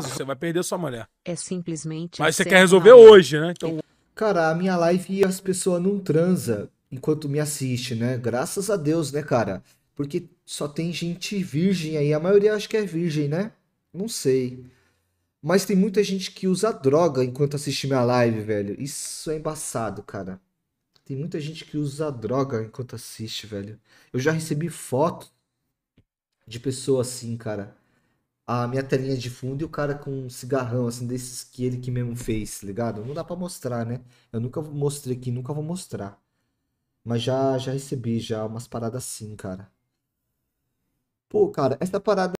você vai perder sua mulher. É simplesmente. Mas você quer resolver hoje, né? Então... Cara, a minha live e as pessoas não transa enquanto me assiste, né? Graças a Deus, né, cara? Porque só tem gente virgem aí. A maioria acho que é virgem, né? Não sei. Mas tem muita gente que usa droga enquanto assiste minha live, velho. Isso é embaçado, cara. Tem muita gente que usa droga enquanto assiste, velho. Eu já recebi foto de pessoa assim, cara a minha telinha de fundo e o cara com um cigarrão, assim, desses que ele que mesmo fez, tá ligado? Não dá pra mostrar, né? Eu nunca mostrei aqui, nunca vou mostrar. Mas já, já recebi já umas paradas assim, cara. Pô, cara, essa parada